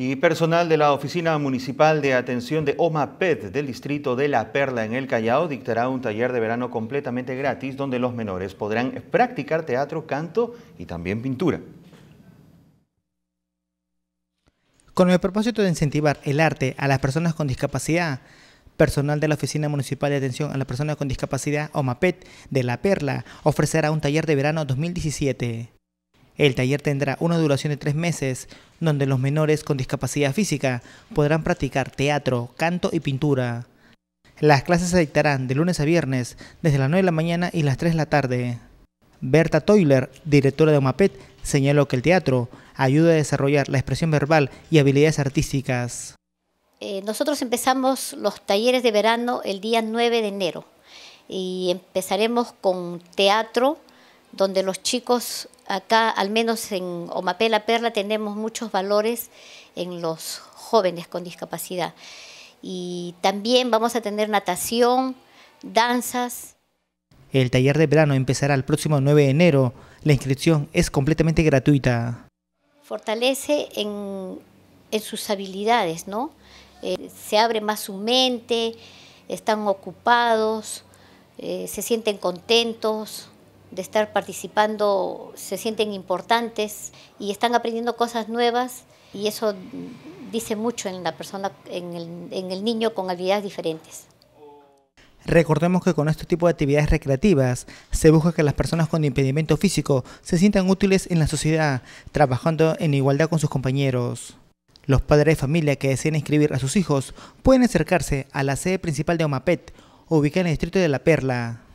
Y personal de la Oficina Municipal de Atención de OMAPED del distrito de La Perla en el Callao dictará un taller de verano completamente gratis donde los menores podrán practicar teatro, canto y también pintura. Con el propósito de incentivar el arte a las personas con discapacidad, personal de la Oficina Municipal de Atención a las Personas con Discapacidad, OMAPET, de La Perla, ofrecerá un taller de verano 2017. El taller tendrá una duración de tres meses, donde los menores con discapacidad física podrán practicar teatro, canto y pintura. Las clases se dictarán de lunes a viernes, desde las 9 de la mañana y las 3 de la tarde. Berta Toiler, directora de OMAPET, señaló que el teatro ayuda a desarrollar la expresión verbal y habilidades artísticas. Eh, nosotros empezamos los talleres de verano el día 9 de enero y empezaremos con teatro, donde los chicos acá, al menos en Omapela Perla, tenemos muchos valores en los jóvenes con discapacidad. Y también vamos a tener natación, danzas. El taller de verano empezará el próximo 9 de enero. La inscripción es completamente gratuita. Fortalece en, sus habilidades, ¿no? Eh, se abre más su mente, están ocupados, eh, se sienten contentos de estar participando se sienten importantes y están aprendiendo cosas nuevas y eso dice mucho en la persona, en el, niño con habilidades diferentes. Recordemos que con este tipo de actividades recreativas se busca que las personas con impedimento físico se sientan útiles en la sociedad, trabajando en igualdad con sus compañeros. Los padres de familia que deseen inscribir a sus hijos pueden acercarse a la sede principal de OMAPET, ubicada en el distrito de La Perla.